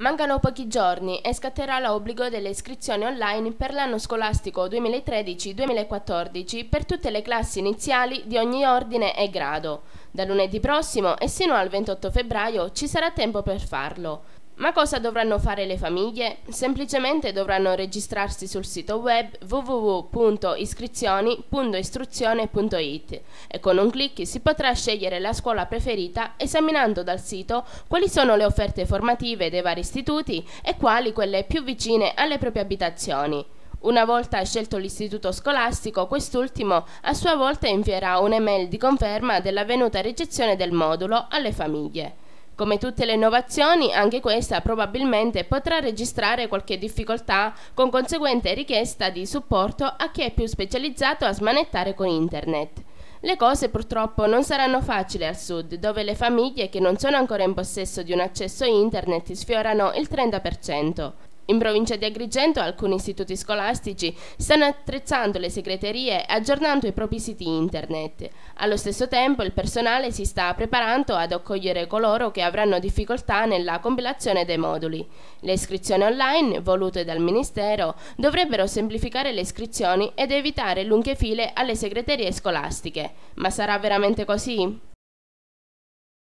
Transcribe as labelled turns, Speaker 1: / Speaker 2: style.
Speaker 1: Mancano pochi giorni e scatterà l'obbligo delle iscrizioni online per l'anno scolastico 2013-2014 per tutte le classi iniziali di ogni ordine e grado. Da lunedì prossimo e sino al 28 febbraio ci sarà tempo per farlo. Ma cosa dovranno fare le famiglie? Semplicemente dovranno registrarsi sul sito web www.iscrizioni.istruzione.it e con un clic si potrà scegliere la scuola preferita esaminando dal sito quali sono le offerte formative dei vari istituti e quali quelle più vicine alle proprie abitazioni. Una volta scelto l'istituto scolastico, quest'ultimo a sua volta invierà un'email di conferma dell'avvenuta ricezione del modulo alle famiglie. Come tutte le innovazioni, anche questa probabilmente potrà registrare qualche difficoltà con conseguente richiesta di supporto a chi è più specializzato a smanettare con internet. Le cose purtroppo non saranno facili al sud, dove le famiglie che non sono ancora in possesso di un accesso internet sfiorano il 30%. In provincia di Agrigento alcuni istituti scolastici stanno attrezzando le segreterie e aggiornando i propri siti internet. Allo stesso tempo il personale si sta preparando ad accogliere coloro che avranno difficoltà nella compilazione dei moduli. Le iscrizioni online, volute dal Ministero, dovrebbero semplificare le iscrizioni ed evitare lunghe file alle segreterie scolastiche. Ma sarà veramente così?